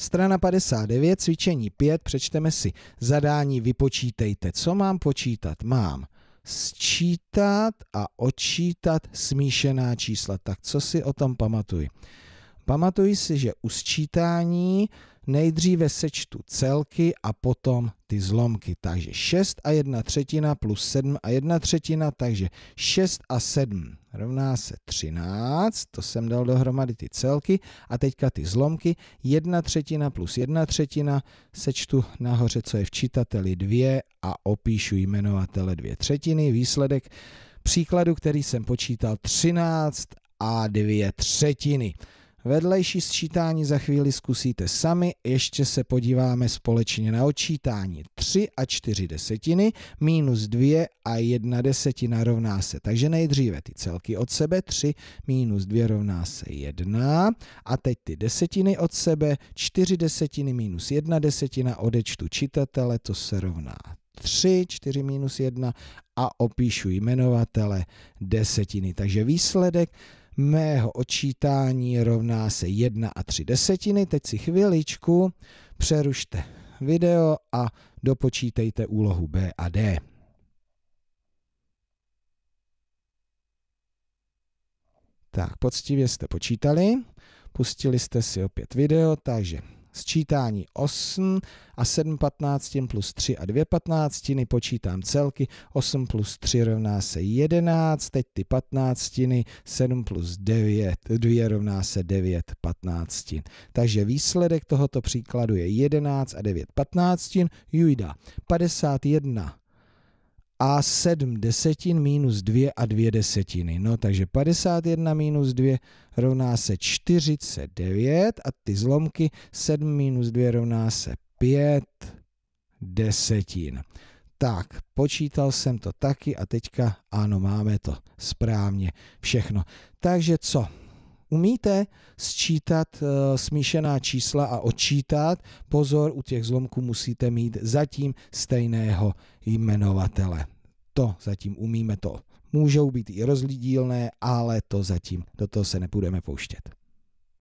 Strana 59, cvičení 5, přečteme si zadání, vypočítejte. Co mám počítat? Mám sčítat a odčítat smíšená čísla. Tak co si o tom pamatuji? Pamatuji si, že u sčítání nejdříve sečtu celky a potom ty zlomky. Takže 6 a 1 třetina plus 7 a 1 třetina, takže 6 a 7 rovná se 13, to jsem dal dohromady ty celky a teďka ty zlomky, 1 třetina plus 1 třetina, sečtu nahoře, co je v čitateli 2 a opíšu jmenovatele 2 třetiny, výsledek příkladu, který jsem počítal 13 a 2 třetiny. Vedlejší sčítání za chvíli zkusíte sami, ještě se podíváme společně na odčítání. 3 a 4 desetiny minus 2 a 1 desetina rovná se. Takže nejdříve ty celky od sebe, 3 minus 2 rovná se 1 a teď ty desetiny od sebe, 4 desetiny minus 1 desetina odečtu čitatele, to se rovná 3, 4 minus 1 a opíšu jmenovatele desetiny. Takže výsledek mého odčítání rovná se 1 a 3 desetiny. Teď si chviličku přerušte video a dopočítejte úlohu B a D. Tak, poctivě jste počítali, pustili jste si opět video, takže sčítání 8 a 7 15 plus 3 a 2 15, počítám celky, 8 plus 3 rovná se 11, teď ty 15, 7 plus 9, 2 rovná se 9 15. Takže výsledek tohoto příkladu je 11 a 9 15, jujda, 51 a 7 desetin minus 2 a 2 desetiny. No takže 51 minus 2 rovná se 49 a ty zlomky 7 minus 2 rovná se 5 desetin. Tak, počítal jsem to taky a teďka ano, máme to správně všechno. Takže co? Umíte sčítat uh, smíšená čísla a odčítat? Pozor, u těch zlomků musíte mít zatím stejného jmenovatele. To zatím umíme to. Můžou být i rozdílné, ale to zatím, do toho se nepůjdeme pouštět.